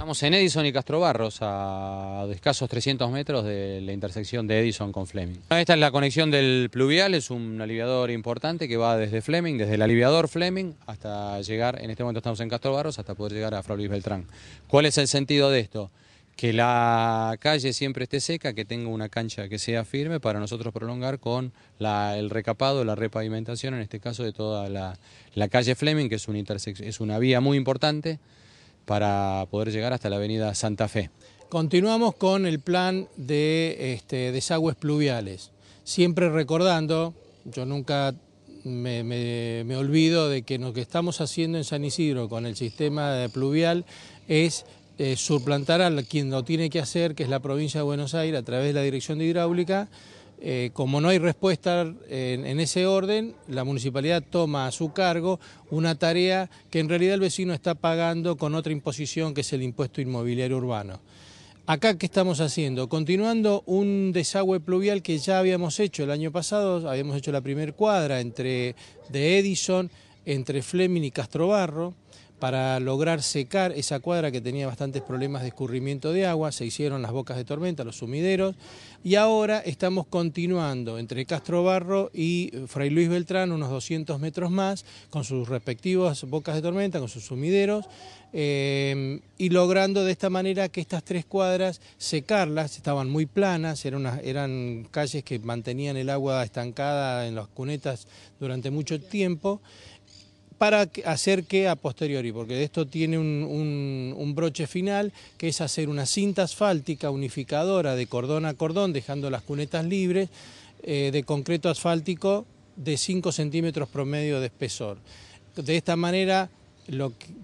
Estamos en Edison y Castro Barros, a escasos 300 metros de la intersección de Edison con Fleming. Esta es la conexión del pluvial, es un aliviador importante que va desde Fleming, desde el aliviador Fleming, hasta llegar, en este momento estamos en Castro Barros, hasta poder llegar a Froilís Beltrán. ¿Cuál es el sentido de esto? Que la calle siempre esté seca, que tenga una cancha que sea firme para nosotros prolongar con el recapado, la repavimentación, en este caso de toda la, calle Fleming, que es, es una vía muy importante para poder llegar hasta la avenida Santa Fe. Continuamos con el plan de este, desagües pluviales, siempre recordando, yo nunca me, olvido de que lo que estamos haciendo en San Isidro con el sistema pluvial es eh, suplantar a quien lo tiene que hacer, que es la provincia de Buenos Aires, a través de la Dirección de Hidráulica, eh, como no hay respuesta en, ese orden, la municipalidad toma a su cargo una tarea que en realidad el vecino está pagando con otra imposición que es el impuesto inmobiliario urbano. Acá, ¿qué estamos haciendo? Continuando un desagüe pluvial que ya habíamos hecho el año pasado, habíamos hecho la primer cuadra entre, de Edison entre Fleming y Castrobarro, para lograr secar esa cuadra que tenía bastantes problemas de escurrimiento de agua, se hicieron las bocas de tormenta, los sumideros, y ahora estamos continuando entre Castro Barro y eh, Fray Luis Beltrán, unos 200 metros más, con sus respectivas bocas de tormenta, con sus sumideros, eh, y logrando de esta manera que estas tres cuadras secarlas, estaban muy planas, eran calles que mantenían el agua estancada en las cunetas durante mucho tiempo, para hacer que a posteriori, porque esto tiene un, broche final, que es hacer una cinta asfáltica unificadora de cordón a cordón, dejando las cunetas libres, eh, de concreto asfáltico de 5 centímetros promedio de espesor. De esta manera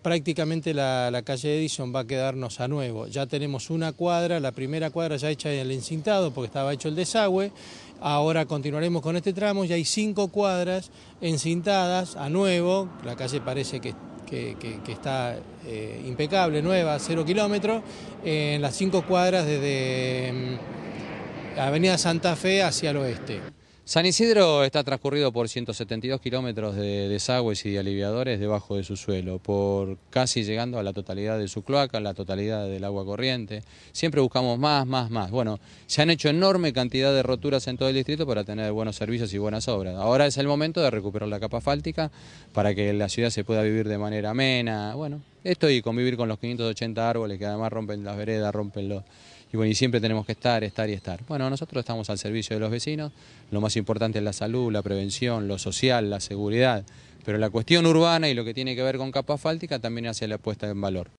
prácticamente la, calle Edison va a quedarnos a nuevo. Ya tenemos una cuadra, la primera cuadra ya hecha en el encintado porque estaba hecho el desagüe. Ahora continuaremos con este tramo, y hay cinco cuadras encintadas a nuevo. La calle parece que, está eh, impecable, nueva, cero kilómetros. en las cinco cuadras desde mm, Avenida Santa Fe hacia el oeste. San Isidro está transcurrido por 172 kilómetros de desagües y de aliviadores debajo de su suelo, por casi llegando a la totalidad de su cloaca, la totalidad del agua corriente. Siempre buscamos más, más, más. Bueno, se han hecho enorme cantidad de roturas en todo el distrito para tener buenos servicios y buenas obras. Ahora es el momento de recuperar la capa fáltica para que la ciudad se pueda vivir de manera amena. Bueno, esto y convivir con los 580 árboles que además rompen las veredas, rompen los y bueno, y siempre tenemos que estar, estar y estar. Bueno, nosotros estamos al servicio de los vecinos, lo más importante es la salud, la prevención, lo social, la seguridad, pero la cuestión urbana y lo que tiene que ver con capa asfáltica también hace la apuesta en valor.